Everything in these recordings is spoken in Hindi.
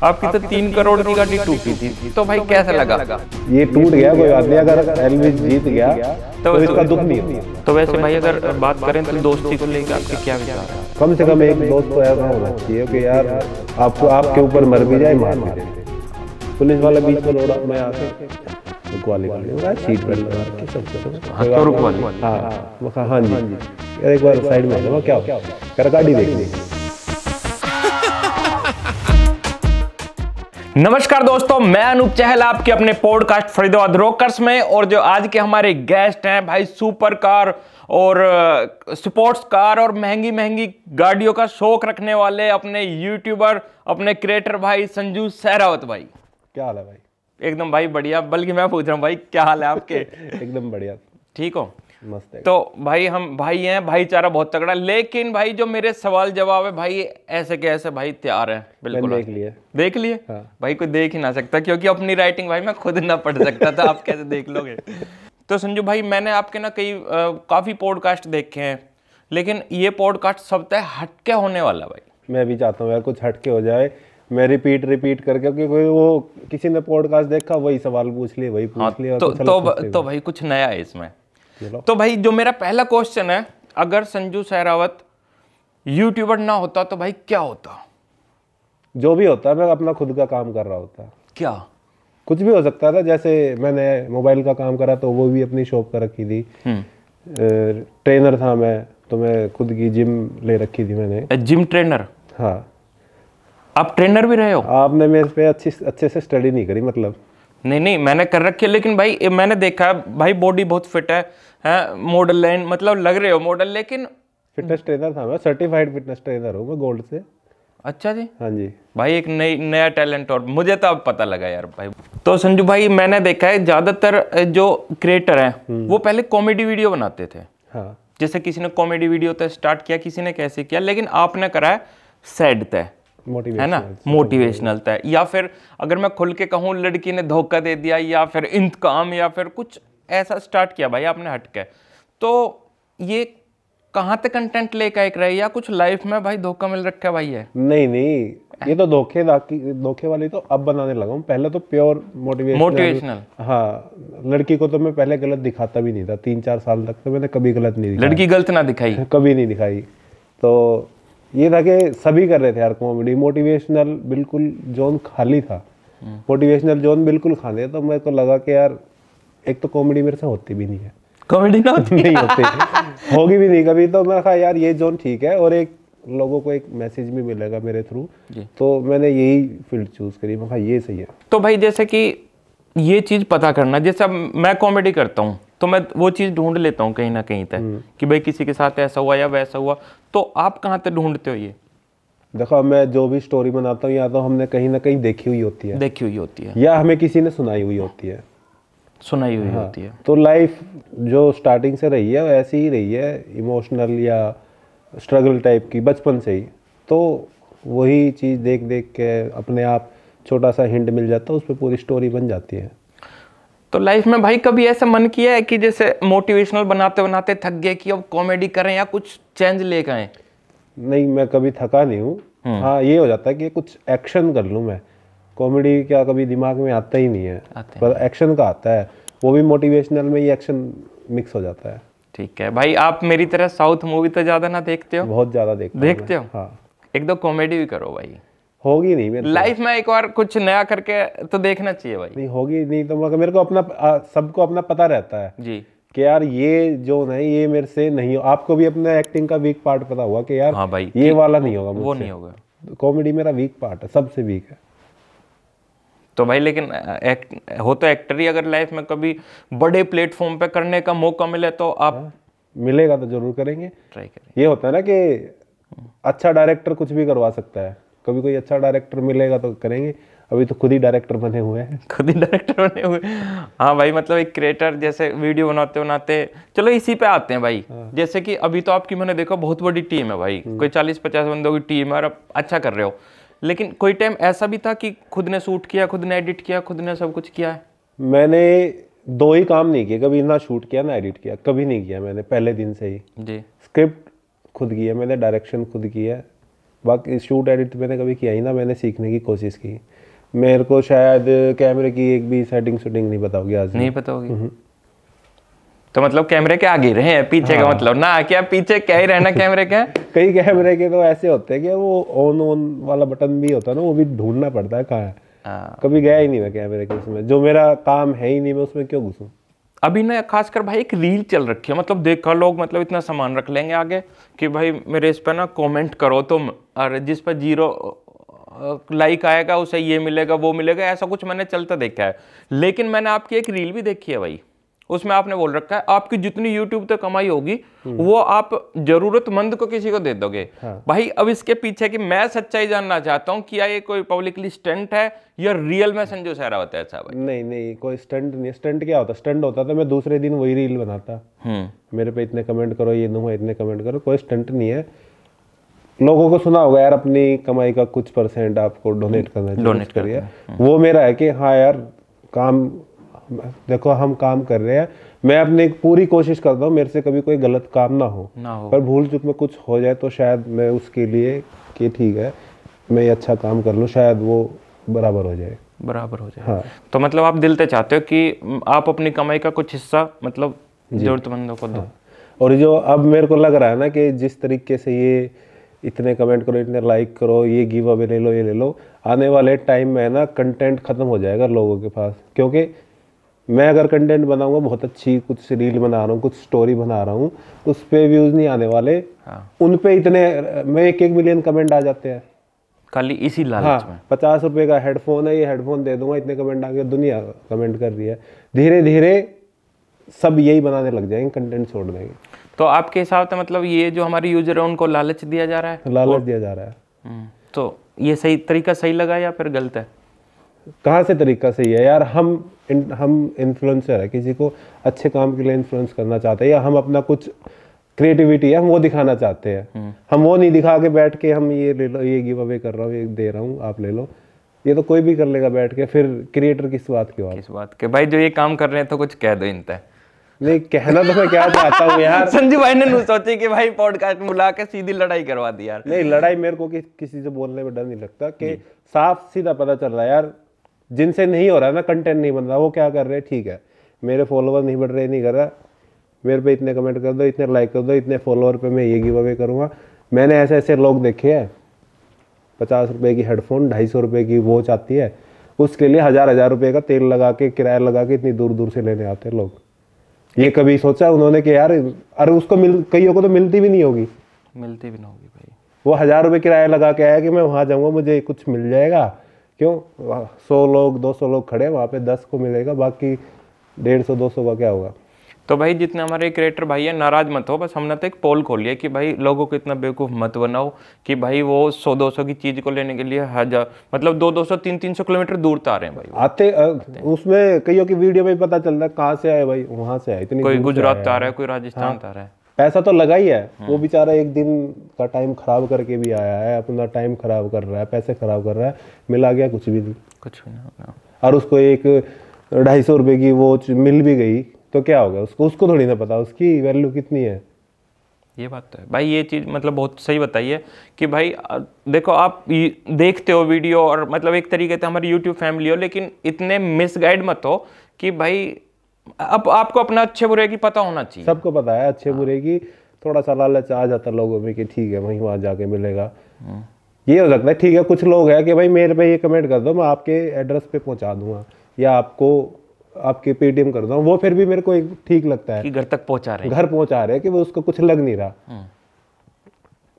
तो आपकी तो तीन करोड़ की गाड़ी टूटी थी तो, तो भाई कैसा लगा ये टूट गया कोई बात नहीं अगर एलविस जीत गया तो, तो इसका दुख नहीं तो वैसे भाई अगर बात करें तो दोस्ती को लेकर आपके क्या विचार है कम से कम एक दोस्त तो ऐसा होना चाहिए कि यार आपको आपके ऊपर मर भी जाए मार भी जाए पुलिस वाला बीच में रोड़ा मैं आके सीट बेल्ट हाँ जी एक बार साइड में क्या क्या कर गाड़ी देख ली नमस्कार दोस्तों मैं अनूप चहल आपके अपने पॉडकास्ट फरीदाबाद रोकर्स में और जो आज के हमारे गेस्ट हैं भाई सुपर कार और स्पोर्ट्स कार और महंगी महंगी गाड़ियों का शौक रखने वाले अपने यूट्यूबर अपने क्रिएटर भाई संजू सहरावत भाई क्या हाल है भाई एकदम भाई बढ़िया बल्कि मैं पूछ रहा हूँ भाई क्या हाल है आपके एकदम बढ़िया ठीक हो तो भाई हम भाई हैं भाईचारा बहुत तगड़ा लेकिन भाई जो मेरे सवाल जवाब है भाई ऐसे के ऐसे भाई तैयार है बिल्कुल देख लिए देख लिए हाँ। भाई कोई देख ही ना सकता क्योंकि अपनी राइटिंग भाई मैं खुद ना पढ़ सकता था आप कैसे देख लोगे तो संजू भाई मैंने आपके ना कई काफ़ी पॉडकास्ट देखे हैं लेकिन ये पॉडकास्ट सब तय हटके होने वाला भाई मैं भी चाहता हूँ यार कुछ हटके हो जाए मैं रिपीट रिपीट करके क्योंकि वो किसी ने पॉडकास्ट देखा वही सवाल पूछ लिए वही पूछ हाँ, लिए तो, तो, तो भाई कुछ नया है इसमें तो भाई जो मेरा पहला क्वेश्चन है अगर संजू सहरावत यूट्यूबर ना होता तो भाई क्या होता जो भी होता मैं अपना खुद का काम कर रहा होता क्या कुछ भी हो सकता था जैसे मैंने मोबाइल का काम करा तो वो भी अपनी शॉप पर रखी थी हम्म। ट्रेनर था मैं तो मैं खुद की जिम ले रखी थी मैंने जिम ट्रेनर हाँ आप ट्रेनर भी रहे हो आपने मेरे पे अच्छी अच्छे से स्टडी नहीं करी मतलब नहीं नहीं मैंने कर रखी है लेकिन भाई मैंने देखा भाई बॉडी बहुत फिट है है मॉडल लाइन मतलब लग रहे हो मॉडल लेकिन फिटनेस ट्रेनर था मैं सर्टिफाइड फिटनेस ट्रेनर हूँ मैं गोल्ड से अच्छा जी हाँ जी भाई एक नई नया टैलेंट और मुझे तो अब पता लगा यार भाई तो संजू भाई मैंने देखा है ज़्यादातर जो क्रिएटर हैं हम्म। वो पहले कॉमेडी वीडियो बनाते थे हाँ जैसे किसी ने कॉमेडी वीडियो तो स्टार्ट किया किसी ने कैसे किया लेकिन आपने करा है सैड तय है ना मोटिवेशनल तय या फिर अगर मैं खुल के कहूँ लड़की ने धोखा दे दिया या फिर इंतकाम या फिर कुछ ऐसा स्टार्ट किया भाई आपने हट के तो ये कहाँ तक कंटेंट लेकर एक रहे या कुछ लाइफ में भाई धोखा मिल रखा है भाई है नहीं नहीं ये तो धोखे धोखे वाली तो अब बनाने लगा हूँ पहले तो प्योर मोटिवेशनल मोटिवेशनल हाँ लड़की को तो मैं पहले गलत दिखाता भी नहीं था तीन चार साल तक तो मैंने कभी गलत नहीं दिखाई लड़की गलत ना दिखाई कभी नहीं दिखाई तो ये था कि सभी कर रहे थे यार कॉमेडी मोटिवेशनल बिल्कुल जोन खाली था मोटिवेशनल हम्म। जोन बिल्कुल खाली था तो मेरे को लगा कि यार एक तो कॉमेडी मेरे से होती भी नहीं है कॉमेडी ना होती नहीं होती होगी भी नहीं कभी तो मैंने कहा यार ये जोन ठीक है और एक लोगों को एक मैसेज भी मिलेगा मेरे थ्रू तो मैंने यही फील्ड चूज करी मैं ये सही है तो भाई जैसे कि ये चीज़ पता करना जैसे अब मैं कॉमेडी करता हूँ तो मैं वो चीज़ ढूंढ लेता हूँ कहीं ना कहीं तक हम्म। कि भाई किसी के साथ ऐसा हुआ या वैसा हुआ तो आप कहाँ तक ढूंढते हो ये देखो मैं जो भी स्टोरी बनाता हूँ या तो हमने कहीं ना कहीं देखी हुई होती है देखी हुई होती है या हमें किसी ने सुनाई हुई होती है सुनाई हुई हाँ, होती है तो लाइफ जो स्टार्टिंग से रही है ऐसी ही रही है इमोशनल या स्ट्रगल टाइप की बचपन से ही तो वही चीज़ देख देख के अपने आप छोटा सा हिंट मिल जाता है उस पर पूरी स्टोरी बन जाती है तो लाइफ में भाई कभी ऐसा मन किया है कि जैसे मोटिवेशनल बनाते बनाते थक गए कि अब कॉमेडी करें या कुछ चेंज लेकर आए नहीं मैं कभी थका नहीं हूँ हम्म। हाँ ये हो जाता है कि कुछ एक्शन कर लूँ मैं कॉमेडी क्या कभी दिमाग में आता ही नहीं है पर एक्शन का आता है वो भी मोटिवेशनल में ही एक्शन मिक्स हो जाता है ठीक है भाई आप मेरी तरह साउथ मूवी तो ज़्यादा ना देखते हो बहुत ज़्यादा देखते देखते हो हाँ एक दो कॉमेडी भी करो भाई होगी नहीं मेरे लाइफ में एक बार कुछ नया करके तो देखना चाहिए भाई नहीं होगी नहीं तो मतलब मेरे को अपना सबको अपना पता रहता है जी कि यार ये जो है ये मेरे से नहीं हो आपको भी अपना एक्टिंग का वीक पार्ट पता हुआ कि यार हाँ भाई ये वाला नहीं होगा वो नहीं होगा कॉमेडी मेरा वीक पार्ट है सबसे वीक है तो भाई लेकिन एक, हो तो एक्टर ही अगर लाइफ में कभी बड़े प्लेटफॉर्म पे करने का मौका मिले तो आप हाँ, मिलेगा तो जरूर करेंगे ट्राई करेंगे ये होता है ना कि अच्छा डायरेक्टर कुछ भी करवा सकता है कभी कोई अच्छा डायरेक्टर मिलेगा तो करेंगे अभी तो खुद ही डायरेक्टर बने हुए हैं खुद ही डायरेक्टर बने हुए हाँ भाई मतलब एक क्रिएटर जैसे वीडियो बनाते बनाते चलो इसी पे आते हैं भाई हाँ। जैसे कि अभी तो आपकी मैंने देखा बहुत बड़ी टीम है भाई हम्म। कोई चालीस पचास बंदों की टीम है और अच्छा कर रहे हो लेकिन कोई टाइम ऐसा भी था कि खुद ने शूट किया खुद ने एडिट किया खुद ने सब कुछ किया है मैंने दो ही काम नहीं किए कभी ना शूट किया ना एडिट किया कभी नहीं किया मैंने पहले दिन से ही जी स्क्रिप्ट खुद किया मैंने डायरेक्शन खुद किया बाकी शूट एडिट मैंने कभी किया ही ना मैंने सीखने की कोशिश की मेरे को शायद कैमरे की एक भी सेटिंग शूटिंग नहीं पता होगी आज नहीं पता होगी हम्म। तो मतलब कैमरे के आगे रहे हैं पीछे हाँ। का मतलब ना आके आप पीछे क्या ही रहना कैमरे के कई कैमरे के तो ऐसे होते हैं कि वो ऑन ऑन वाला बटन भी होता है ना वो भी ढूंढना पड़ता है कहा है हाँ। कभी गया ही नहीं मैं कैमरे के उसमें जो मेरा काम है ही नहीं मैं उसमें क्यों घुसू अभी ना खासकर भाई एक रील चल रखी है मतलब देखा लोग मतलब इतना सामान रख लेंगे आगे कि भाई मेरे इस पर ना कमेंट करो तुम और जिस पर जीरो लाइक आएगा उसे ये मिलेगा वो मिलेगा ऐसा कुछ मैंने चलता देखा है लेकिन मैंने आपकी एक रील भी देखी है भाई उसमें आपने बोल रखा है आपकी जितनी यूट्यूब तक कमाई होगी वो आप जरूरतमंद को किसी को दे दोगे हाँ। भाई अब इसके पीछे की मैं सच्चाई जानना चाहता हूँ क्या ये कोई पब्लिकली स्टंट है या रियल में संजू सहरा होता है ऐसा भाई नहीं नहीं कोई स्टंट नहीं स्टंट क्या होता स्टंट होता था तो मैं दूसरे दिन वही रील बनाता हम्म। मेरे पे इतने कमेंट करो ये दूंगा इतने कमेंट करो कोई स्टंट नहीं है लोगों को सुना होगा यार अपनी कमाई का कुछ परसेंट आपको डोनेट करना डोनेट करिए वो मेरा है कि हाँ यार काम देखो हम काम कर रहे हैं मैं अपने पूरी कोशिश करता हूँ मेरे से कभी कोई गलत काम ना हो ना हो पर भूल चुक में कुछ हो जाए तो शायद मैं उसके लिए कि ठीक है मैं ये अच्छा काम कर लूँ शायद वो बराबर हो जाए बराबर हो जाए हाँ तो मतलब आप दिल से चाहते हो कि आप अपनी कमाई का कुछ हिस्सा मतलब जरूरतमंदों को दो हाँ। और जो अब मेरे को लग रहा है ना कि जिस तरीके से ये इतने कमेंट करो इतने लाइक करो ये गिव अवे ले लो ये ले लो आने वाले टाइम में ना कंटेंट ख़त्म हो जाएगा लोगों के पास क्योंकि मैं अगर कंटेंट बनाऊंगा बहुत अच्छी कुछ रील बना रहा हूँ कुछ स्टोरी बना रहा हूँ तो उस पर व्यूज़ नहीं आने वाले हाँ। उन पे इतने में एक एक मिलियन कमेंट आ जाते हैं खाली इसी लालच हाँ, में पचास रुपए का हेडफोन है ये हेडफोन दे दूंगा इतने कमेंट आ गए दुनिया कमेंट कर रही है धीरे धीरे सब यही बनाने लग जाएंगे कंटेंट छोड़ देंगे तो आपके हिसाब से मतलब ये जो हमारे यूजर है उनको लालच दिया जा रहा है लालच दिया जा रहा है हम्म, तो ये सही तरीका सही लगा या फिर गलत है कहाँ से तरीका सही है यार हम इन, हम इन्फ्लुएंसर है किसी को अच्छे काम के लिए इन्फ्लुएंस करना चाहते हैं या हम अपना कुछ क्रिएटिविटी है हम वो दिखाना चाहते हैं हम्म। हम वो नहीं दिखा के बैठ के हम ये ले लो ये गिव अवे कर रहा हूँ ये दे रहा हूँ आप ले लो ये तो कोई भी कर लेगा बैठ के फिर क्रिएटर किस बात की बात किस बात के भाई जो ये काम कर रहे हैं तो कुछ कह दो इन तय नहीं कहना तो मैं क्या चाहता हूँ यार संजू भाई ने सोचे कि भाई पॉडकास्ट बुला के सीधी लड़ाई करवा दी यार नहीं लड़ाई मेरे को कि, किसी से बोलने में डर नहीं लगता कि साफ सीधा पता चल रहा है यार जिनसे नहीं हो रहा है ना कंटेंट नहीं बन रहा वो क्या कर रहे हैं ठीक है मेरे फॉलोवर नहीं बढ़ रहे नहीं कर रहा मेरे पे इतने कमेंट कर दो इतने लाइक कर दो इतने फॉलोअर पे मैं ये गिव अवे करूँगा मैंने ऐसे ऐसे लोग देखे हैं पचास रुपये की हेडफोन ढाई सौ रुपये की वॉच आती है उसके लिए हज़ार हज़ार रुपये का तेल लगा के किराया लगा के इतनी दूर दूर से लेने आते हैं लोग ये कभी सोचा उन्होंने कि यार अरे उसको मिल कईयों को तो मिलती भी नहीं होगी मिलती भी नहीं होगी भाई वो हज़ार रुपये किराया लगा के आया कि मैं वहाँ जाऊँगा मुझे कुछ मिल जाएगा क्यों सौ लोग दो सौ लोग खड़े हैं वहाँ पे दस को मिलेगा बाकी डेढ़ सौ दो सौ का क्या होगा तो भाई जितने हमारे क्रिएटर भाई हैं नाराज मत हो बस हमने तो एक पोल खोल लिया कि भाई लोगों को इतना बेवकूफ़ मत बनाओ कि भाई वो सौ दो सौ की चीज़ को लेने के लिए हजार मतलब दो दो सौ तीन तीन सौ किलोमीटर दूर तो आ रहे हैं भाई आते, आते उसमें कईयों की वीडियो में पता चल रहा है कहाँ से आए भाई वहाँ से आए इतनी कोई गुजरात आ रहा है कोई राजस्थान आ रहा है पैसा तो लगा ही है वो हाँ। बेचारा एक दिन का टाइम खराब करके भी आया है अपना टाइम खराब कर रहा है पैसे खराब कर रहा है मिला गया कुछ भी नहीं कुछ भी नहीं और उसको एक ढाई सौ रुपये की वो मिल भी गई तो क्या होगा उसको उसको थोड़ी ना पता उसकी वैल्यू कितनी है ये बात तो है भाई ये चीज़ मतलब बहुत सही बताइए कि भाई देखो आप देखते हो वीडियो और मतलब एक तरीके से हमारी यूट्यूब फैमिली हो लेकिन इतने मिसगाइड मत हो कि भाई अब आपको अपना अच्छे बुरे की पता होना चाहिए सबको पता है अच्छे बुरे की थोड़ा सा लालच आ जाता लोगों में कि ठीक है वहीं वहाँ जाके मिलेगा हाँ। ये हो सकता है ठीक है कुछ लोग हैं कि भाई मेरे पे ये कमेंट कर दो मैं आपके एड्रेस पे पहुंचा दूंगा या आपको आपके पेटीएम कर दूँ वो फिर भी मेरे को एक ठीक लगता है कि घर तक पहुंचा रहे घर पहुंचा रहे कि वो उसको कुछ लग नहीं रहा हाँ।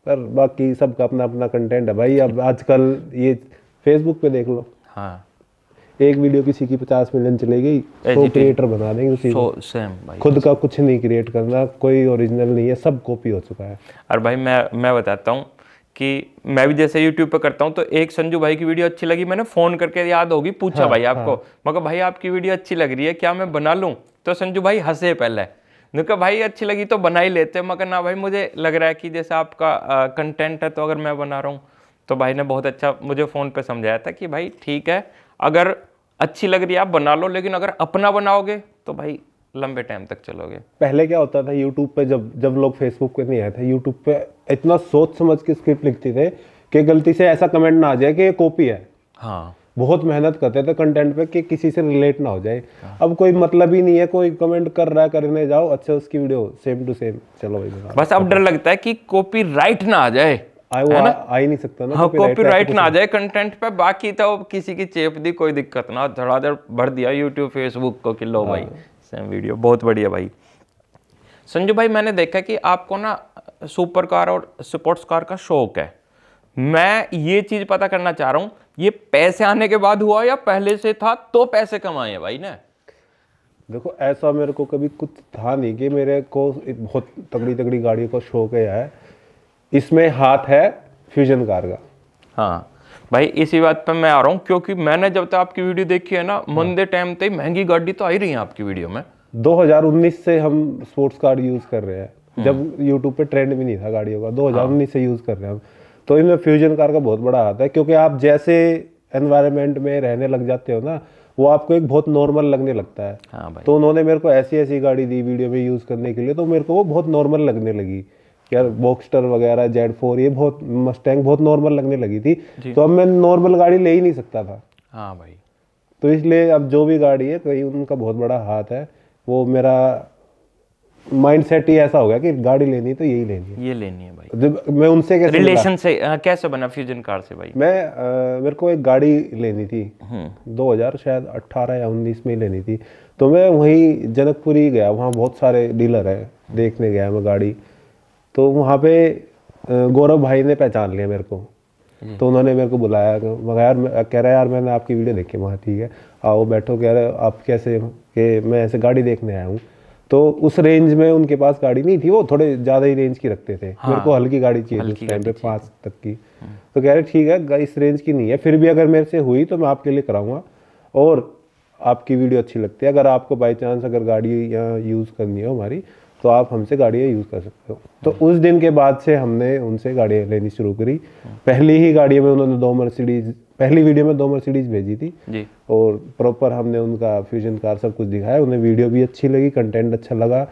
पर बाकी सबका अपना अपना कंटेंट है भाई अब आजकल ये फेसबुक पे देख लो हाँ एक वीडियो किसी की पचास मिलियन चली गई तो क्रिएटर बना देंगे उसी so, सेम भाई खुद का कुछ नहीं क्रिएट करना कोई ओरिजिनल नहीं है सब कॉपी हो चुका है और भाई मैं मैं बताता हूँ कि मैं भी जैसे यूट्यूब पे करता हूँ तो एक संजू भाई की वीडियो अच्छी लगी मैंने फ़ोन करके याद होगी पूछा हाँ, भाई आपको हाँ. मगर भाई आपकी वीडियो अच्छी लग रही है क्या मैं बना लूँ तो संजू भाई हंसे पहले देखो भाई अच्छी लगी तो बना ही लेते मगर ना भाई मुझे लग रहा है कि जैसे आपका कंटेंट है तो अगर मैं बना रहा हूँ तो भाई ने बहुत अच्छा मुझे फ़ोन पे समझाया था कि भाई ठीक है अगर अच्छी लग रही है आप बना लो लेकिन अगर अपना बनाओगे तो भाई लंबे टाइम तक चलोगे पहले क्या होता था यूट्यूब पे जब जब लोग फेसबुक पे नहीं आए थे यूट्यूब पे इतना सोच समझ के स्क्रिप्ट लिखते थे कि गलती से ऐसा कमेंट ना आ जाए कि ये कॉपी है हाँ बहुत मेहनत करते थे कंटेंट पे कि किसी से रिलेट ना हो जाए हाँ। अब कोई मतलब ही नहीं है कोई कमेंट कर रहा है करने जाओ अच्छा उसकी वीडियो सेम टू सेम चलो भाई बस अब डर लगता है कि कॉपी राइट ना आ जाए संजू भाई मैंने देखा कि आपको ना सुपर कार और स्पोर्ट्स कार का शौक है मैं ये चीज़ पता करना चाह रहा हूँ ये पैसे आने के बाद हुआ या पहले से था तो पैसे कमाए भाई ने देखो ऐसा मेरे को कभी कुछ था नहीं कि मेरे को बहुत तगड़ी तगड़ी गाड़ियों का शौक है यार इसमें हाथ है फ्यूजन कार का हाँ भाई इसी बात पर मैं आ रहा हूँ क्योंकि मैंने जब तक आपकी वीडियो देखी है ना मंदे टाइम तक महंगी गाड़ी तो आई रही है आपकी वीडियो में 2019 से हम स्पोर्ट्स कार यूज़ कर रहे हैं हम्म। जब यूट्यूब पे ट्रेंड भी नहीं था गाड़ियों का 2019 हाँ। से यूज़ कर रहे हैं हम तो इनमें फ्यूजन कार का बहुत बड़ा हाथ है क्योंकि आप जैसे एनवायरमेंट में रहने लग जाते हो ना वो आपको एक बहुत नॉर्मल लगने लगता है हाँ भाई। तो उन्होंने मेरे को ऐसी ऐसी गाड़ी दी वीडियो में यूज़ करने के लिए तो मेरे को वो बहुत नॉर्मल लगने लगी यार बॉक्सटर वगैरह जेड फोर ये बहुत मस्टैंग बहुत नॉर्मल लगने लगी थी तो अब मैं नॉर्मल गाड़ी ले ही नहीं सकता था हाँ भाई तो इसलिए अब जो भी गाड़ी है कहीं उनका बहुत बड़ा हाथ है वो मेरा माइंड सेट ही ऐसा हो गया कि गाड़ी लेनी तो यही लेनी है ये लेनी है भाई जब मैं उनसे कैसे रिलेशन से आ, हाँ, कैसे बना फ्यूजन कार से भाई मैं आ, मेरे को एक गाड़ी लेनी थी हम्म। दो हजार शायद अट्ठारह या उन्नीस में लेनी थी तो मैं वहीं जनकपुरी गया वहाँ बहुत सारे डीलर है देखने गया मैं गाड़ी तो वहाँ पे गौरव भाई ने पहचान लिया मेरे को हम्म। तो उन्होंने मेरे को बुलाया तो मगर यार कह रहा है यार मैंने आपकी वीडियो देखी वहाँ ठीक है आओ बैठो कह रहे आप कैसे कि मैं ऐसे गाड़ी देखने आया हूँ तो उस रेंज में उनके पास गाड़ी नहीं थी वो थोड़े ज़्यादा ही रेंज की रखते थे हाँ, मेरे को हल्की गाड़ी चाहिए उस टाइम पे पाँच तक की हम्म। तो कह रहे ठीक है इस रेंज की नहीं है फिर भी अगर मेरे से हुई तो मैं आपके लिए कराऊंगा और आपकी वीडियो अच्छी लगती है अगर आपको बाई चांस अगर गाड़ी यहाँ यूज़ करनी हो हमारी तो आप हमसे गाड़ियाँ यूज़ कर सकते हो तो उस दिन के बाद से हमने उनसे गाड़ियाँ लेनी शुरू करी पहली ही गाड़ियों में उन्होंने दो मर्सिडीज पहली वीडियो में दो मर्सिडीज भेजी थी जी। और प्रॉपर हमने उनका फ्यूजन कार सब कुछ दिखाया उन्हें वीडियो भी अच्छी लगी कंटेंट अच्छा लगा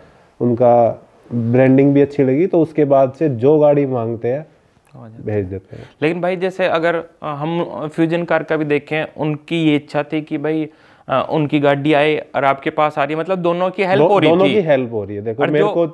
उनका ब्रांडिंग भी अच्छी लगी तो उसके बाद से जो गाड़ी मांगते हैं भेज देते हैं लेकिन भाई जैसे अगर हम फ्यूजन कार का भी देखें उनकी ये इच्छा थी कि भाई उनकी गाड़ी आई और आपके पास आ रही है मतलब दोनों की हेल्प दो, हो रही दोनों की हेल्प हो रही है देखो मेरे को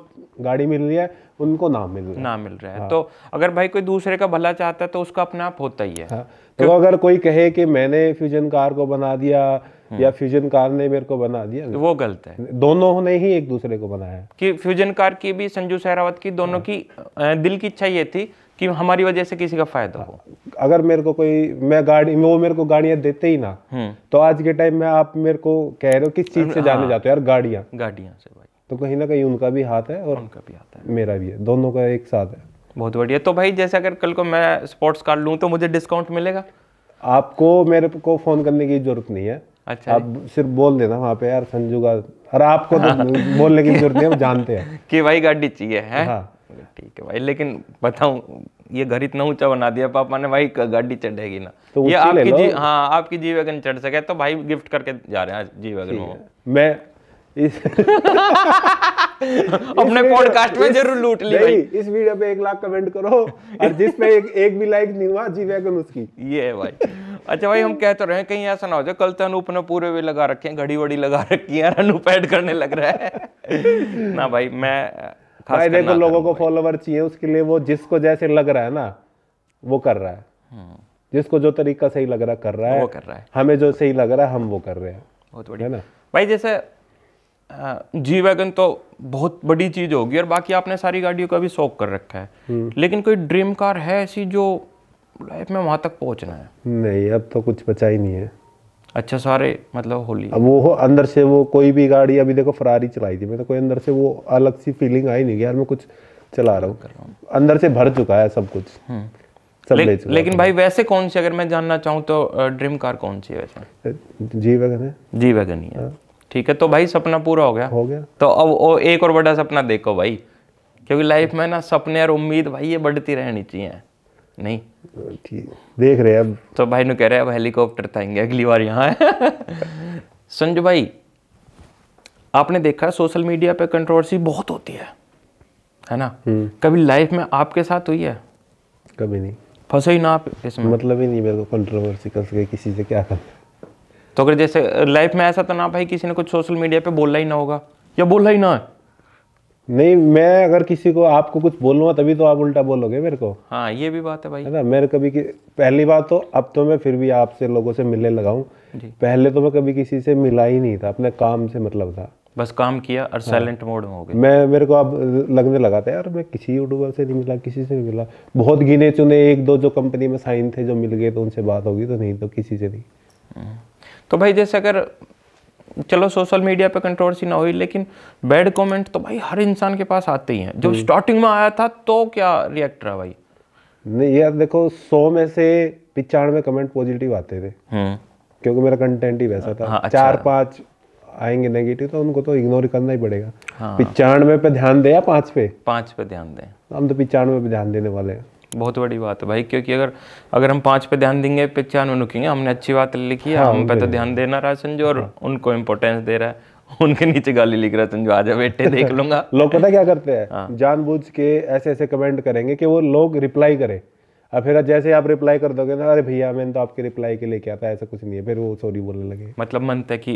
गाड़ी मिल रही है उनको ना मिल रहा है ना मिल रहा है हाँ। तो अगर भाई कोई दूसरे का भला चाहता है तो उसका अपना आप होता ही है हाँ। तो, तो अगर कोई कहे कि मैंने फ्यूजन कार को बना दिया हम्म। या फ्यूजन कार ने मेरे को बना दिया वो गलत है दोनों ने ही एक दूसरे को बनाया कि फ्यूजन कार की भी संजू सहरावत की दोनों हाँ। की दिल की इच्छा ये थी कि हमारी वजह से किसी का फायदा हो अगर मेरे को कोई मैं गाड़ी वो मेरे को गाड़ियां देते ही ना हम्म। तो आज के टाइम में आप मेरे को कह रहे हो किस चीज से जाने हाँ। जाते हो यार गाड़ियां गाड़ियां से भाई तो कहीं ना कहीं उनका भी हाथ है और उनका भी हाथ है मेरा भी है दोनों का एक साथ है बहुत बढ़िया तो भाई जैसे अगर कल को मैं स्पोर्ट्स कार लूँ तो मुझे डिस्काउंट मिलेगा आपको मेरे को फ़ोन करने की ज़रूरत नहीं है अच्छा आप सिर्फ बोल देना वहाँ पे यार संजू का और आपको तो बोलने की जरूरत नहीं है जानते हैं कि भाई गाड़ी चाहिए है हाँ। ठीक है भाई लेकिन बताऊँ ये घर इतना ऊंचा बना दिया पापा ने भाई गाड़ी चढ़ेगी ना तो ये आपकी जी हाँ आपकी जी वैगन चढ़ सके तो भाई गिफ्ट करके जा रहे हैं जी वैगन मैं इस अपने पॉडकास्ट में जरूर लूट ली भाई इस वीडियो पे एक लाख कमेंट करो और जिस पे एक एक भी लाइक नहीं हुआ जी वैगन उसकी ये है भाई अच्छा भाई हम कहते तो रहे कहीं ऐसा ना हो जाए कल तो अनूप ने पूरे वे लगा रखे हैं घड़ी वड़ी लगा रखी है अनूप ऐड करने लग रहा है ना भाई मैं भाई देखो लोगों को फॉलोवर चाहिए उसके लिए वो जिसको जैसे लग रहा है ना वो कर रहा है हम्म। जिसको जो तरीका सही लग रहा कर रहा है वो कर रहा है हमें जो सही लग रहा है हम वो कर रहे हैं बहुत बढ़िया है ना भाई जैसे जी वैगन तो बहुत बड़ी चीज होगी और बाकी आपने सारी गाड़ियों का भी शौक कर रखा है हम्म। लेकिन कोई ड्रीम कार है ऐसी जो लाइफ में वहां तक पहुंचना है नहीं अब तो कुछ बचा ही नहीं है अच्छा सारे मतलब होली अब वो हो अंदर से वो कोई भी गाड़ी अभी देखो फरारी चलाई थी मैं तो कोई अंदर से वो अलग सी फीलिंग आई नहीं यार मैं कुछ चला रहा हूँ अंदर से भर चुका है सब कुछ हम्म। सब ले, ले चुका लेकिन भाई वैसे कौन सी अगर मैं जानना चाहूँ तो ड्रीम कार कौन सी है वैसे जी वैगन है जी वैगन ही ठीक है तो भाई सपना पूरा हो गया हो गया तो अब वो एक और बड़ा सपना देखो भाई क्योंकि लाइफ में ना सपने और उम्मीद भाई ये बढ़ती रहनी चाहिए नहीं ठीक देख रहे अब तो भाई ने कह रहे अब हेलीकॉप्टर थाएंगे अगली बार यहाँ संजू भाई आपने देखा सोशल मीडिया पे कंट्रोवर्सी बहुत होती है है ना हम्म। कभी लाइफ में आपके साथ हुई है कभी नहीं फंसे ही ना आप इसमें मतलब ही नहीं मेरे को कंट्रोवर्सी कर सके किसी से क्या कर तो अगर जैसे लाइफ में ऐसा तो ना भाई किसी ने कुछ सोशल मीडिया पे बोला ही ना होगा या बोला ही ना है नहीं मैं अगर किसी को आपको कुछ बोलूंगा तभी तो आप उल्टा बोलोगे मेरे को हाँ ये भी बात है भाई ना मेरे कभी कि पहली बात तो अब तो मैं फिर भी आपसे लोगों से मिलने लगा हूँ पहले तो मैं कभी किसी से मिला ही नहीं था अपने काम से मतलब था बस काम किया और साइलेंट हाँ। मोड में हो गया मैं मेरे को अब लगने लगा था यार मैं किसी यूट्यूबर से नहीं मिला किसी से नहीं मिला बहुत गिने चुने एक दो जो कंपनी में साइन थे जो मिल गए तो उनसे बात होगी तो नहीं तो किसी से नहीं हम्म। तो भाई जैसे अगर चलो सोशल मीडिया पे कंट्रोवर्सी ना हुई लेकिन बैड कमेंट तो भाई हर इंसान के पास आते ही हैं जब स्टार्टिंग हम्म। में आया था तो क्या रिएक्ट रहा भाई नहीं यार देखो सौ में से पिचानवे कमेंट पॉजिटिव आते थे हम्म। क्योंकि मेरा कंटेंट ही वैसा था हाँ, अच्छा। चार पांच आएंगे नेगेटिव तो उनको तो इग्नोर करना ही पड़ेगा हाँ। पिचानवे पे ध्यान दे या पांच पे पांच पे ध्यान दे हम तो पिचानवे पे ध्यान देने वाले हैं बहुत बड़ी बात है भाई क्योंकि अगर अगर हम पाँच पे ध्यान देंगे पचानवे रुकेंगे हमने अच्छी बात लिखी है हाँ, हम पे तो ध्यान देना रहा संजू और हाँ। उनको इम्पोर्टेंस दे रहा है उनके नीचे गाली लिख रहा संजू आजा बेटे देख लूंगा लोग पता क्या करते हैं हाँ। जान के ऐसे ऐसे कमेंट करेंगे कि वो लोग रिप्लाई करें और फिर जैसे आप रिप्लाई कर दोगे ना अरे भैया मैंने तो आपके रिप्लाई के लिए क्या था ऐसा कुछ नहीं है फिर वो सॉरी बोलने लगे मतलब मन था कि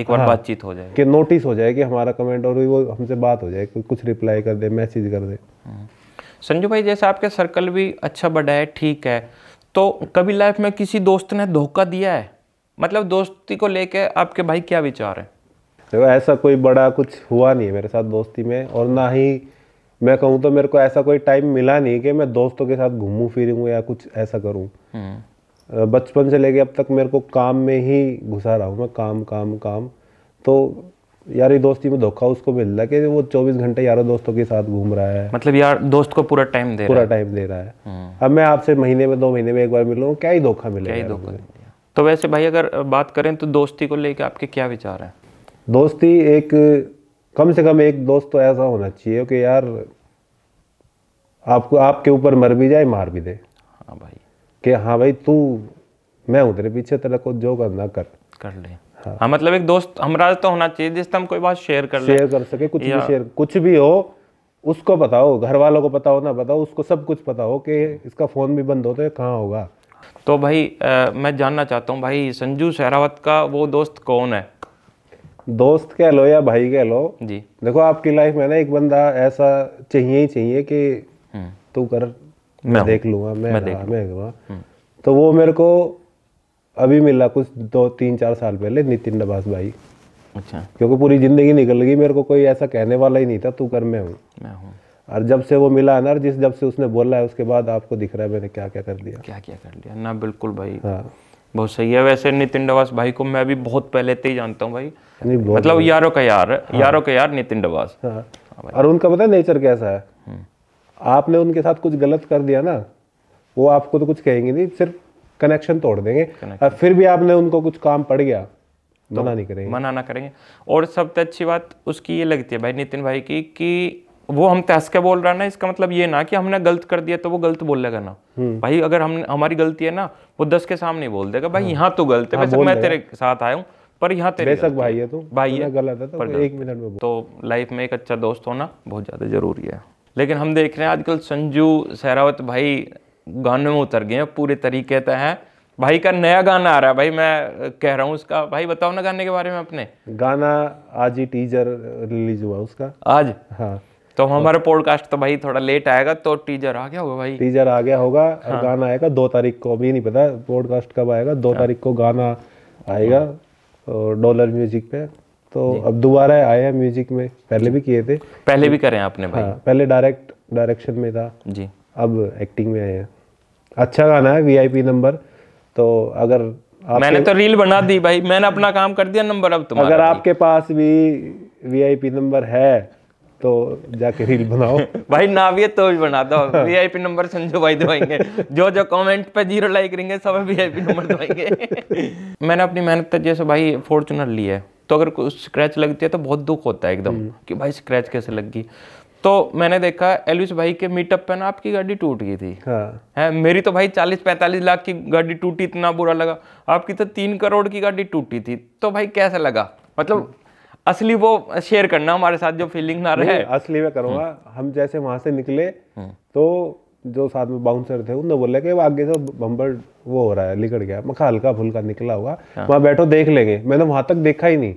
एक बार बातचीत हो जाए कि नोटिस हो जाए कि हमारा कमेंट और वो हमसे बात हो जाए कुछ रिप्लाई कर दे मैसेज कर दे संजू भाई जैसे आपके सर्कल भी अच्छा बढ़ा है ठीक है तो कभी लाइफ में किसी दोस्त ने धोखा दिया है मतलब दोस्ती को लेके आपके भाई क्या विचार है देखो ऐसा कोई बड़ा कुछ हुआ नहीं है मेरे साथ दोस्ती में और ना ही मैं कहूँ तो मेरे को ऐसा कोई टाइम मिला नहीं कि मैं दोस्तों के साथ घूमूं फिरूं या कुछ ऐसा करूं हम्म। बचपन से लेके अब तक मेरे को काम में ही घुसा रहा हूँ मैं काम काम काम तो यारी दोस्ती में धोखा उसको मिल रहा है कि वो 24 घंटे यारों दोस्तों के साथ घूम रहा है मतलब यार दोस्त को पूरा टाइम दे पूरा टाइम दे रहा है हम्म। अब मैं आपसे महीने में दो महीने में एक बार मिलूँ क्या ही धोखा मिलेगा तो वैसे भाई अगर बात करें तो दोस्ती को लेकर आपके क्या विचार हैं दोस्ती एक कम से कम एक दोस्त तो ऐसा होना चाहिए कि यार आपको आपके ऊपर मर भी जाए मार भी दे हाँ भाई कि हाँ भाई तू मैं उधर पीछे तेरे को जो करना कर कर ले हाँ, हाँ मतलब एक दोस्त हमारा तो होना चाहिए जिससे हम कोई बात शेयर कर शेयर कर सके कुछ भी शेयर कुछ भी हो उसको बताओ घर वालों को बताओ ना बताओ उसको सब कुछ पता हो कि इसका फ़ोन भी बंद हो तो कहाँ होगा तो भाई आ, मैं जानना चाहता हूँ भाई संजू शहरावत का वो दोस्त कौन है दोस्त कह लो या भाई कह लो जी देखो आपकी लाइफ में ना एक बंदा ऐसा चाहिए ही चाहिए कि हम्म। तू कर मैं देख लूंगा मैं देख लूंगा हम्म। तो वो मेरे को अभी मिला कुछ दो तीन चार साल पहले नितिन नवास भाई अच्छा क्योंकि पूरी ज़िंदगी निकल गई मेरे को कोई ऐसा कहने वाला ही नहीं था तू कर मैं हूँ और जब से वो मिला है ना जिस जब से उसने बोला है उसके बाद आपको दिख रहा है मैंने क्या क्या कर दिया क्या क्या कर लिया ना बिल्कुल भाई हाँ बहुत सही है वैसे नितिन डवास भाई को मैं भी बहुत पहले से ही जानता हूँ भाई मतलब यारों का यार हाँ। यारों का यार नितिन डवास हाँ।, हाँ और उनका पता है नेचर कैसा है हम्म। आपने उनके साथ कुछ गलत कर दिया ना वो आपको तो कुछ कहेंगे नहीं सिर्फ कनेक्शन तोड़ देंगे और फिर भी आपने उनको कुछ काम पड़ गया तो मना नहीं करेंगे मना ना करेंगे और सबसे अच्छी बात उसकी ये लगती है भाई नितिन भाई की कि वो हम तहस के बोल रहा है ना इसका मतलब ये ना कि हमने गलत कर दिया तो वो गलत बोल लेगा ना हम्म। भाई अगर हम हमारी गलती है ना वो दस के सामने बोल देगा भाई हम्म। यहाँ तो गलत है हाँ, मैं तेरे साथ आया हूँ पर यहाँ तेरे बेशक भाई है तू भाई है गलत है तो एक मिनट में तो लाइफ में एक अच्छा दोस्त होना बहुत ज़्यादा ज़रूरी है लेकिन हम देख रहे हैं आजकल संजू सहरावत भाई गाने में उतर गए हैं पूरे तरीके से हैं भाई का नया गाना आ रहा है भाई मैं कह रहा हूँ उसका भाई बताओ ना गाने के बारे में अपने गाना आज ही टीजर रिलीज हुआ उसका आज हाँ तो हमारा पॉडकास्ट तो भाई थोड़ा लेट आएगा तो टीजर आ गया होगा भाई टीजर आ गया होगा हाँ। गाना आएगा दो तारीख को अभी नहीं पता पॉडकास्ट कब आएगा दो हाँ। तारीख को गाना आएगा हाँ। और डॉलर म्यूजिक पे तो अब दोबारा आए हैं म्यूजिक में पहले भी किए थे पहले भी करें आपने भाई हाँ, पहले डायरेक्ट डायरेक्शन में था जी अब एक्टिंग में आए हैं अच्छा गाना है वीआईपी नंबर तो अगर मैंने तो रील बना दी भाई मैंने अपना काम कर दिया नंबर अब तुम्हारा अगर आपके पास भी वीआईपी नंबर है तो जाके रील बनाओ भाई ना भी है तो भी बना दो वीआईपी नंबर संजू भाई दवाएंगे जो जो कमेंट पे जीरो लाइक करेंगे सब वीआईपी नंबर दवाएंगे मैंने अपनी मेहनत तो जैसे भाई फॉर्चुनर ली है तो अगर कुछ स्क्रैच लगती है तो बहुत दुख होता है एकदम हम्म। कि भाई स्क्रैच कैसे लग गई तो मैंने देखा एलविस भाई के मीटअप पे ना आपकी गाड़ी टूट गई थी हाँ। है मेरी तो भाई चालीस पैंतालीस लाख की गाड़ी टूटी इतना बुरा लगा आपकी तो तीन करोड़ की गाड़ी टूटी थी तो भाई कैसा लगा मतलब असली वो शेयर करना हमारे साथ जो फीलिंग ना रहे असली में करूँगा हम्म। हम जैसे वहां से निकले हम्म। तो जो साथ में बाउंसर थे उनने बोला कि आगे से बम्बर वो हो रहा है लिकड़ गया मखा हल्का फुल्का निकला होगा हाँ। वहां बैठो देख लेंगे मैंने वहां तक देखा ही नहीं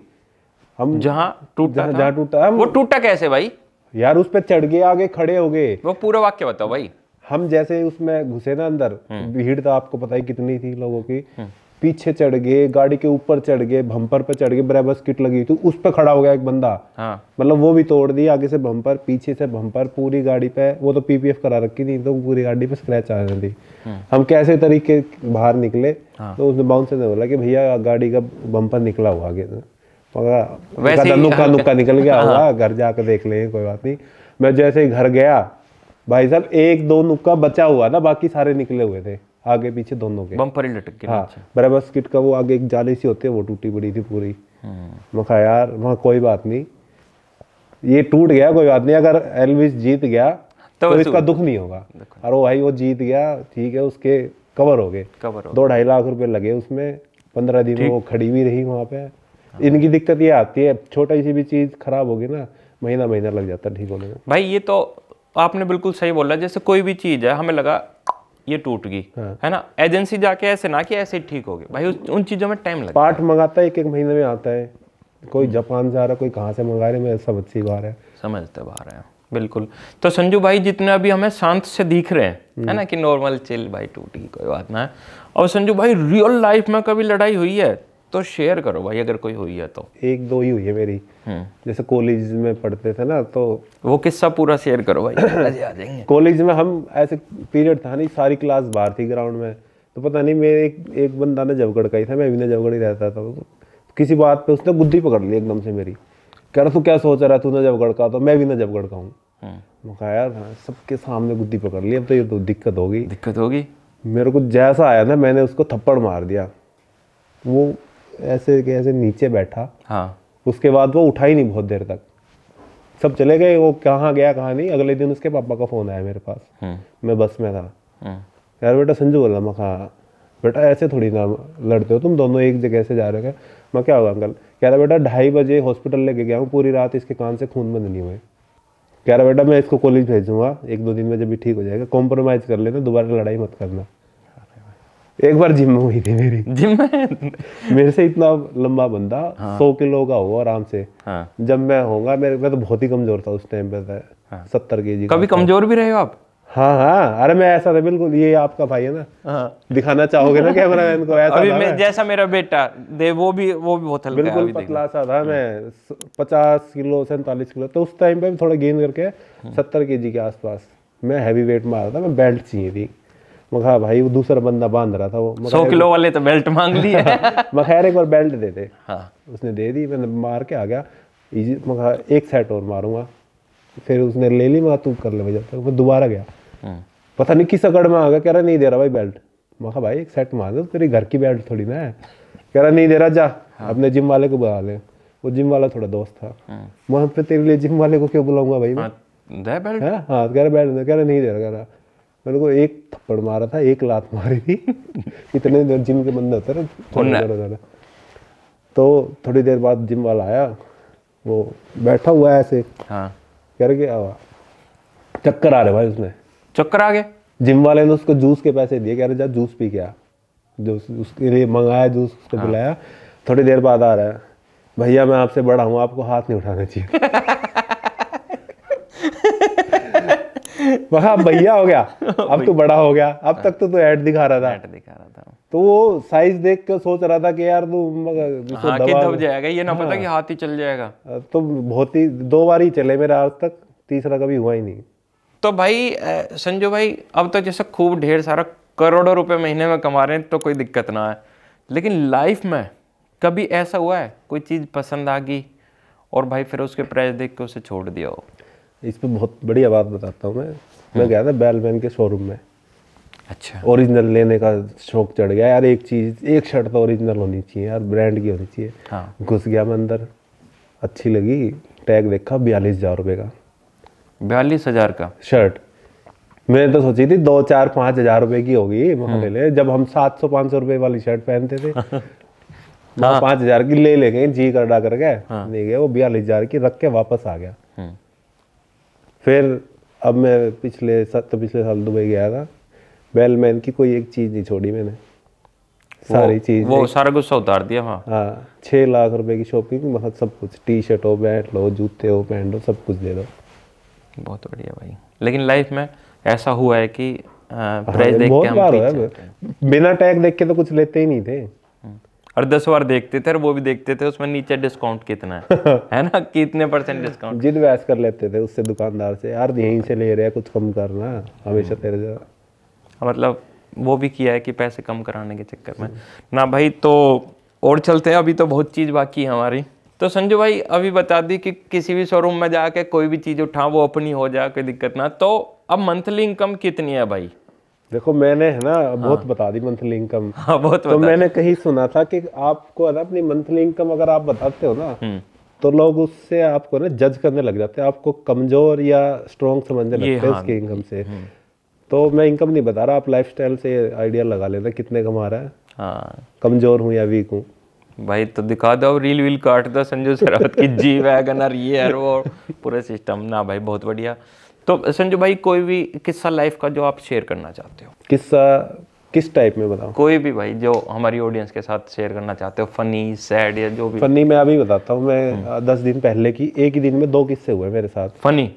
हम जहाँ टूटा जहाँ टूटा वो टूटा कैसे भाई यार उस पर चढ़ गए आगे खड़े हो गए वो पूरा वाक्य बताओ भाई हम जैसे उसमें घुसे ना अंदर हम्म। भीड़ तो आपको पता ही कितनी थी लोगों की हम्म। पीछे चढ़ गए गाड़ी के ऊपर चढ़ गए भम्पर पर चढ़ गए ब्रेबस किट लगी थी उस पर खड़ा हो गया एक बंदा हाँ। मतलब वो भी तोड़ दी आगे से भम्पर पीछे से भम्पर पूरी गाड़ी पे वो तो पीपीएफ करा रखी थी तो पूरी गाड़ी पे स्क्रैच आ रही थी हम्म। हम कैसे तरीके बाहर निकले हाँ। तो उसने बाउंसर ने बोला कि भैया गाड़ी का बम्पर निकला हुआ आगे से वैसे नुक्का नुक्का निकल गया हाँ। होगा घर जाके देख लेंगे कोई बात नहीं मैं जैसे ही घर गया भाई साहब एक दो नुक्का बचा हुआ ना बाकी सारे निकले हुए थे आगे पीछे दोनों के बम्पर ही लटक गया हाँ, बराबर स्किट का वो आगे एक जाली सी होती है वो टूटी पड़ी थी पूरी मखा हम्म। यार वहाँ कोई बात नहीं ये टूट गया कोई बात नहीं अगर एलविस जीत गया तो, तो इसका दुख नहीं होगा अरे भाई वो जीत गया ठीक है उसके कवर हो गए दो ढाई लाख रुपए लगे उसमें पंद्रह दिन वो खड़ी भी रही वहाँ पे हाँ। इनकी दिक्कत ये आती है छोटा सी भी चीज़ खराब होगी ना महीना महीना लग जाता है ठीक होने में भाई ये तो आपने बिल्कुल सही बोला जैसे कोई भी चीज़ है हमें लगा ये टूट गई हाँ। है ना एजेंसी जाके ऐसे ना कि ऐसे ठीक हो गए भाई उन चीज़ों में टाइम लगता पार्ट मंगाता है एक एक महीने में आता है कोई हम्म। जापान जा रहा है कोई कहाँ से मंगा रहे मैं सब अच्छी बाहर है समझते बाहर है बिल्कुल तो संजू भाई जितने अभी हमें शांत से दिख रहे हैं है हम्म। ना कि नॉर्मल चिल भाई टूटी कोई बात ना और संजू भाई रियल लाइफ में कभी लड़ाई हुई है तो शेयर करो भाई अगर कोई हुई है तो एक दो ही हुई है मेरी हम्म। जैसे कॉलेज में पढ़ते थे ना तो वो किस्सा पूरा शेयर करो भाई आ जाएंगे कॉलेज में हम ऐसे पीरियड था नहीं सारी क्लास बाहर थी ग्राउंड में तो पता नहीं मेरे एक एक बंदा ने जवगढ़ का ही था मैं भी ना जवगढ़ ही रहता था किसी बात पे उसने गुद्दी पकड़ ली एकदम से मेरी कह रहा तू क्या सोच रहा तू ना जवगढ़ का तो मैं भी ना जवगढ़ का हूँ हम्म। मैं कहा यार सबके सामने गुद्दी पकड़ ली अब तो ये तो दिक्कत होगी दिक्कत होगी मेरे को जैसा आया ना मैंने उसको थप्पड़ मार दिया वो ऐसे ऐसे नीचे बैठा हाँ उसके बाद वो उठा ही नहीं बहुत देर तक सब चले गए वो कहाँ गया कहाँ नहीं अगले दिन उसके पापा का फ़ोन आया मेरे पास हम्म। मैं बस में था हम्म। यार बेटा संजू बोला मैं कहा बेटा ऐसे थोड़ी ना लड़ते हो तुम दोनों एक जगह से जा रहे हो मैं क्या हुआ अंकल कह रहा बेटा ढाई बजे हॉस्पिटल लेके गया हूँ पूरी रात इसके कान से खून बंद नहीं हुए कह रहा बेटा मैं इसको कॉलेज भेजूंगा एक दो दिन में जब भी ठीक हो जाएगा कॉम्प्रोमाइज़ कर लेना दोबारा लड़ाई मत करना एक बार जिम में हुई थी मेरी जिम में मेरे से इतना लंबा बंदा हाँ। सौ किलो का हो आराम से हाँ। जब मैं होगा मेरे मैं तो बहुत ही कमजोर था उस टाइम पे तो, हाँ। सत्तर के जी कभी कमजोर भी रहे हो आप हाँ हाँ अरे मैं ऐसा था बिल्कुल ये आपका भाई है ना हाँ। दिखाना चाहोगे ना कैमरा मैन को ऐसा अभी मैं, जैसा मेरा बेटा दे वो भी वो भी बहुत हल्का बिल्कुल पतला सा था हाँ। मैं पचास किलो सैतालीस किलो तो उस टाइम पे भी थोड़ा गेन करके हाँ। सत्तर के जी के आसपास मैं हैवी वेट मारा रहा था मैं बेल्ट चाहिए थी मखा भाई वो दूसरा बंदा बांध रहा था वो सौ किलो वाले तो बेल्ट मांग ली है मखैर एक बार बेल्ट दे दे हाँ उसने दे दी मैंने मार के आ गया इजी मखा एक सेट और मारूंगा फिर उसने ले ली मखा तू कर ले भाई तो मैं दोबारा गया हम्म। पता नहीं किस अकड़ में आ गया कह रहा नहीं दे रहा भाई बेल्ट मखा भाई एक सेट मार दो तो तेरी घर की बेल्ट थोड़ी ना है कह रहा नहीं दे रहा जा हाँ। अपने जिम वाले को बुला ले वो जिम वाला थोड़ा दोस्त था हाँ। मैं पे तेरे लिए जिम वाले को क्यों बुलाऊंगा भाई मैं हाँ, दे बेल्ट हाँ कह रहा बेल्ट कह रहा नहीं दे रहा कह रहा मेरे को एक थप्पड़ मारा था एक लात मारी थी इतने देर जिम के बंद होते थोड़ी तो थोड़ी देर बाद जिम वाला आया वो बैठा हुआ है ऐसे हाँ कह रहे चक्कर आ रहे भाई उसने चक्कर आ गए जिम वाले ने उसको जूस के पैसे दिए कह रहे जा जूस पी क्या जूस उसके लिए मंगाया जूस उसको हाँ। थोड़ी देर बाद आ रहा है भैया मैं आपसे बड़ा हूँ आपको हाथ नहीं उठाना चाहिए मैं भैया हो गया अब तो बड़ा हो गया अब तक तो तू तो ऐड दिखा रहा था ऐड दिखा रहा था तो वो साइज देख कर सोच रहा था कि यार तू हाँ, दब जाएगा ये ना हाँ, पता कि हाथ ही चल जाएगा तो बहुत ही दो बार ही चले मेरा आज तक तीसरा कभी हुआ ही नहीं तो भाई संजू भाई अब तो जैसे खूब ढेर सारा करोड़ों रुपए महीने में कमा रहे हैं तो कोई दिक्कत ना है लेकिन लाइफ में कभी ऐसा हुआ है कोई चीज़ पसंद आ गई और भाई फिर उसके प्राइस देख के उसे छोड़ दिया हो इस पर बहुत बढ़िया बात बताता हूँ मैं मैं हाँ। गया था बैलमैन के शोरूम में अच्छा ओरिजिनल लेने का शौक चढ़ गया यार एक चीज एक शर्ट तो ओरिजिनल होनी चाहिए यार ब्रांड की होनी चाहिए हाँ। घुस गया मैं अंदर अच्छी लगी टैग देखा बयालीस हजार रुपये का बयालीस हजार का शर्ट मैंने तो सोची थी दो चार पाँच हजार रुपये की होगी ले हाँ। ले जब हम सात सौ पाँच सौ रुपये वाली शर्ट पहनते थे हाँ। पाँच हजार की ले ले गए जी कर डा करके हाँ। ले गए वो बयालीस हजार की रख के वापस आ गया हम्म। फिर अब मैं पिछले साल तो पिछले साल दुबई गया था बेलमैन की कोई एक चीज़ नहीं छोड़ी मैंने सारी चीज़ वो सारा गुस्सा उतार दिया वहाँ हाँ, हाँ छः लाख रुपए की शॉपिंग मतलब सब कुछ टी शर्ट हो बैट लो जूते हो पैंट हो सब कुछ दे दो बहुत बढ़िया भाई लेकिन लाइफ में ऐसा हुआ है कि प्राइस हाँ, देख के हम बिना टैग देख के तो कुछ लेते ही नहीं थे और दस बार देखते थे और वो भी देखते थे उसमें नीचे डिस्काउंट कितना है है ना कितने परसेंट डिस्काउंट जिद बहस कर लेते थे उससे दुकानदार से यार यहीं से ले रहे हैं कुछ कम करना हमेशा तेरे से हाँ, मतलब वो भी किया है कि पैसे कम कराने के चक्कर में हम्म। ना भाई तो और चलते हैं अभी तो बहुत चीज़ बाकी है हमारी तो संजू भाई अभी बता दी कि किसी भी शोरूम में जाके कोई भी चीज़ उठा वो अपनी हो जाए कोई दिक्कत ना तो अब मंथली इनकम कितनी है भाई देखो मैंने है ना हाँ। बहुत हाँ। बता दी मंथली इनकम हाँ, बहुत तो बता मैंने कहीं सुना था कि आपको है ना अपनी मंथली इनकम अगर आप बताते हो ना हम्म। तो लोग उससे आपको ना जज करने लग जाते हैं आपको कमजोर या स्ट्रॉन्ग समझने लगते हैं हाँ, उसकी इनकम से हम्म। तो मैं इनकम नहीं बता रहा आप लाइफस्टाइल से आइडिया लगा लेना कितने कमा रहा है हाँ कमजोर हूँ या वीक हूँ भाई तो दिखा दो रील वील काट दो संजू सरावत की जी वैगन और ये है वो पूरा सिस्टम ना भाई बहुत बढ़िया तो संजू भाई कोई भी किस्सा लाइफ का जो आप शेयर करना चाहते हो किस्सा किस टाइप में बताओ कोई भी भाई जो हमारी ऑडियंस के साथ शेयर करना चाहते हो फनी सैड या जो भी फनी मैं अभी बताता हूँ मैं हम्म। दस दिन पहले की एक ही दिन में दो किस्से हुए मेरे साथ फनी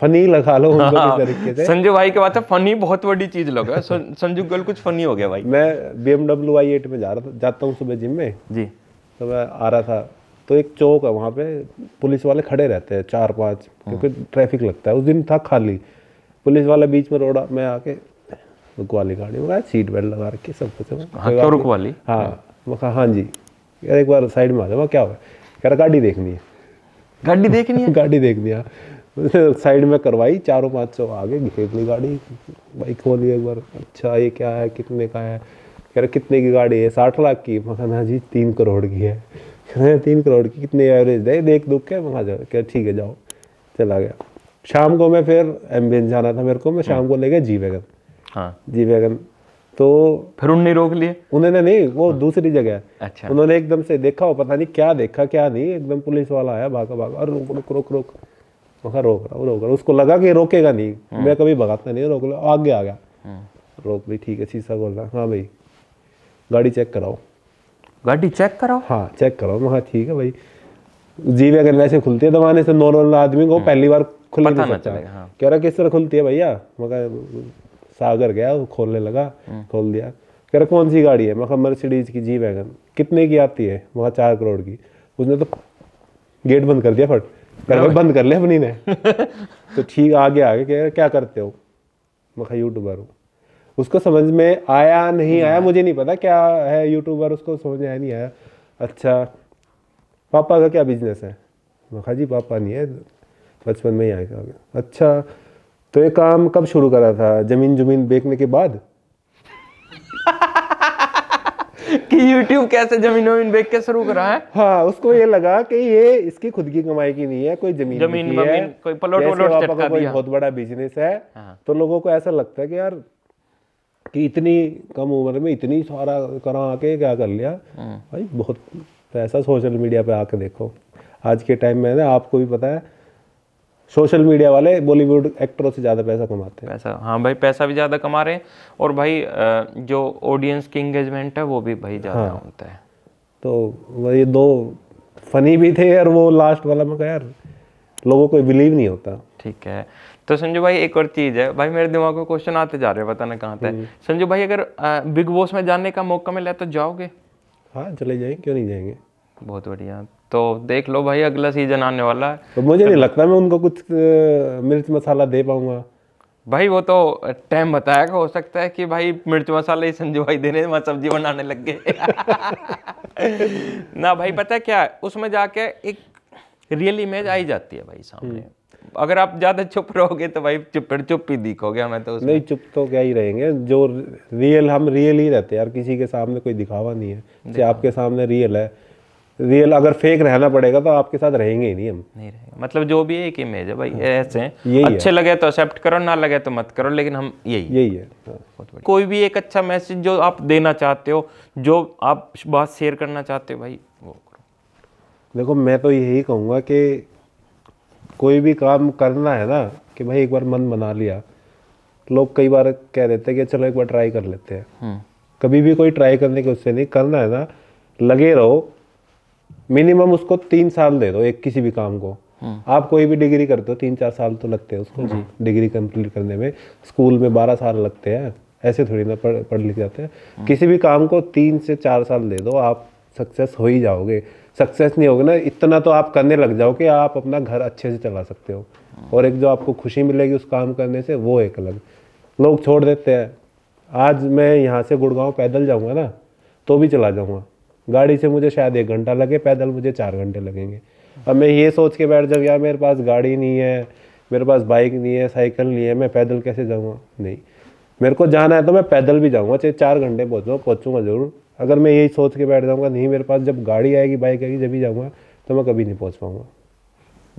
फनी लगा लो हाँ, तरीके से संजू भाई के बात है फनी बहुत बड़ी चीज लगा संजू गर्ल कुछ फनी हो गया भाई मैं बी एमडब्ल्यू आई एट में जा रहा था जाता हूँ सुबह जिम में जी तो मैं आ रहा था तो एक चौक है वहाँ पे पुलिस वाले खड़े रहते हैं चार पाँच क्योंकि हाँ। ट्रैफिक लगता है उस दिन था खाली पुलिस वाले बीच में रोड़ा मैं आके रुकवा ली गाड़ी मैं सीट बेल्ट लगा रखी सब कुछ हाँ रुकवा ली हाँ मैं कहा हाँ जी यार एक बार साइड में आ जाओ क्या हुआ कह रहा गाड़ी देखनी है गाड़ी देखनी है गाड़ी देख दिया साइड में करवाई चारों पाँच सौ आगे घेर ली गाड़ी बाइक खोली एक बार अच्छा ये क्या है कितने का है कह रहे कितने की गाड़ी है साठ लाख की मखाना हाँ जी तीन करोड़ की है कह रहे हैं तीन करोड़ की कितने एवरेज दे देख दुख के वहाँ जाओ क्या ठीक है जाओ चला गया शाम को मैं फिर एम्बियंस जाना था मेरे को मैं शाम को ले गया जी वैगन हाँ जी वैगन तो फिर उन्होंने रोक लिए उन्होंने नहीं वो हाँ। दूसरी जगह अच्छा उन्होंने एकदम से देखा हो पता नहीं क्या देखा क्या नहीं एकदम पुलिस वाला आया भागा भागा अरे रोक रोक रोक रोक वहाँ रोक रहा रोक रहा उसको लगा कि रोकेगा नहीं हाँ। मैं कभी भगाता नहीं रोक लो आगे आ गया हाँ। रोक भाई ठीक है शीशा बोल रहा हाँ भाई गाड़ी चेक कराओ गाड़ी चेक कराओ हाँ चेक कराओ मैं हाँ ठीक है भाई जीवे अगर वैसे खुलती है दबाने तो से नॉर्मल आदमी को हम्म। पहली बार खुल नहीं सकता हाँ। कह रहा किस तरह खुलती है भैया मगर सागर गया खोलने लगा हम्म। खोल दिया कह रहा कौन सी गाड़ी है मगर मर्सिडीज की जी वैगन कितने की आती है वहाँ चार करोड़ की उसने तो गेट बंद कर दिया फट कर हाँ। बंद कर लिया अपनी ने तो ठीक आगे आगे कह रहा क्या करते हो मैं यूट्यूबर हूँ उसको समझ में आया नहीं नहीं आया हम्म। मुझे नहीं पता क्या है यूट्यूबर उसको समझ में आया नहीं आया अच्छा पापा का क्या बिजनेस है मखा जी पापा नहीं है बचपन में ही आया अच्छा तो ये काम कब शुरू करा था जमीन जमीन बेचने के बाद कि YouTube कैसे जमीन वमीन बेच के शुरू करा है हाँ उसको ये लगा कि ये इसकी खुद की कमाई की नहीं है कोई जमीन जमीन की है कोई प्लॉट वलोट कोई बहुत बड़ा बिजनेस है हाँ। तो लोगों को ऐसा लगता है कि यार कि इतनी कम उम्र में इतनी सारा करा आके क्या कर लिया हाँ। भाई बहुत पैसा सोशल मीडिया पे आके देखो आज के टाइम में ना आपको भी पता है सोशल मीडिया वाले बॉलीवुड एक्टरों से ज़्यादा पैसा कमाते हैं पैसा हाँ भाई पैसा भी ज़्यादा कमा रहे हैं और भाई जो ऑडियंस की इंगेजमेंट है वो भी भाई ज़्यादा हाँ, होता है तो वही दो फनी भी थे और वो लास्ट वाला मैं यार लोगों को बिलीव नहीं होता ठीक है तो संजू भाई एक और चीज़ है भाई मेरे दिमाग में क्वेश्चन आते जा रहे हैं पता ना कहाँ तक हम्म। संजू भाई अगर बिग बॉस में जाने का मौका मिला तो जाओगे हाँ चले जाएंगे क्यों नहीं जाएंगे बहुत बढ़िया तो देख लो भाई अगला सीजन आने वाला है तो मुझे नहीं लगता मैं उनको कुछ मिर्च मसाला दे पाऊंगा भाई वो तो टाइम बताएगा हो सकता है कि भाई मिर्च मसाला ही संजू भाई देने वहाँ सब्जी बनाने लग गए ना भाई पता है क्या उसमें जाके एक रियल इमेज आई जाती है भाई सामने हम्म। अगर आप ज़्यादा चुप रहोगे तो भाई चुप चुप ही दिखोगे हमें तो नहीं चुप तो क्या ही रहेंगे जो रियल हम रियल ही रहते हैं यार किसी के सामने कोई दिखावा नहीं है जैसे आपके सामने रियल है रियल अगर फेक रहना पड़ेगा तो आपके साथ रहेंगे ही नहीं हम नहीं रहेंगे मतलब जो भी एक इमेज है भाई हाँ। ऐसे यही अच्छे है। लगे तो एक्सेप्ट करो ना लगे तो मत करो लेकिन हम यही यही है तो कोई भी एक अच्छा मैसेज जो आप देना चाहते हो जो आप बात शेयर करना चाहते हो भाई वो करो देखो मैं तो यही कहूँगा कि कोई भी काम करना है ना कि भाई एक बार मन बना लिया लोग कई बार कह देते हैं कि चलो एक बार ट्राई कर लेते हैं हम्म। कभी भी कोई ट्राई करने की उससे नहीं करना है ना लगे रहो मिनिमम उसको तीन साल दे दो एक किसी भी काम को हम्म। आप कोई भी डिग्री करते हो तीन चार साल तो लगते हैं उसको डिग्री कंप्लीट करने में स्कूल में बारह साल लगते हैं ऐसे थोड़ी ना पढ़ पढ़ लिख जाते हैं हम्म। किसी भी काम को तीन से चार साल दे दो आप सक्सेस हो ही जाओगे सक्सेस नहीं होगी ना इतना तो आप करने लग जाओ कि आप अपना घर अच्छे से चला सकते हो और एक जो आपको खुशी मिलेगी उस काम करने से वो एक अलग लोग छोड़ देते हैं आज मैं यहाँ से गुड़गांव पैदल जाऊँगा ना तो भी चला जाऊँगा गाड़ी से मुझे शायद एक घंटा लगे पैदल मुझे चार घंटे लगेंगे अब मैं ये सोच के बैठ जाऊँ यार मेरे पास गाड़ी नहीं है मेरे पास बाइक नहीं है साइकिल नहीं है मैं पैदल कैसे जाऊँगा नहीं मेरे को जाना है तो मैं पैदल भी जाऊँगा चाहे चार घंटे पहुँचूँ पहुँचूँगा ज़रूर अगर मैं यही सोच के बैठ जाऊँगा नहीं मेरे पास जब गाड़ी आएगी बाइक आएगी जब ही जाऊँगा तो मैं कभी नहीं पहुँच पाऊँगा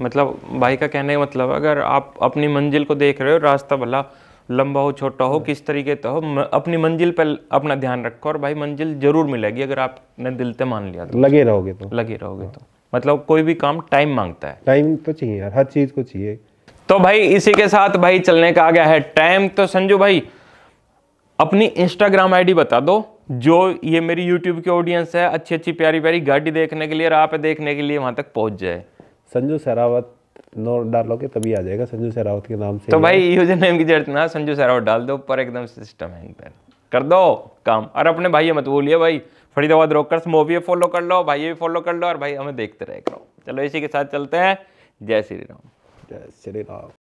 मतलब भाई का कहने का मतलब अगर आप अपनी मंजिल को देख रहे हो रास्ता भला लंबा हो छोटा हो हाँ। किस तरीके का हो अपनी मंजिल पर अपना ध्यान रखो और भाई मंजिल जरूर मिलेगी अगर आपने दिल से मान लिया तो लगे रहोगे तो लगे रहोगे हाँ। तो मतलब कोई भी काम टाइम मांगता है टाइम तो चाहिए यार हर चीज़ को चाहिए तो भाई इसी के साथ भाई चलने का आ गया है टाइम तो संजू भाई अपनी इंस्टाग्राम आईडी बता दो जो ये मेरी यूट्यूब की ऑडियंस है अच्छी अच्छी प्यारी प्यारी गाड़ी देखने के लिए राह पे देखने के लिए वहाँ तक पहुँच जाए संजू सरावत नो डालोगे तभी आ जाएगा संजू सरावत के नाम से तो भाई यूजर नेम की जरूरत ना संजू सरावत डाल दो पर एकदम सिस्टम है पर कर दो काम और अपने भाई मत बोलिए भाई फरीदाबाद रोकर्स मूवी फॉलो कर लो भाई भी फॉलो कर लो और भाई हमें देखते रहे करो चलो इसी के साथ चलते हैं जय श्री राम जय श्री राम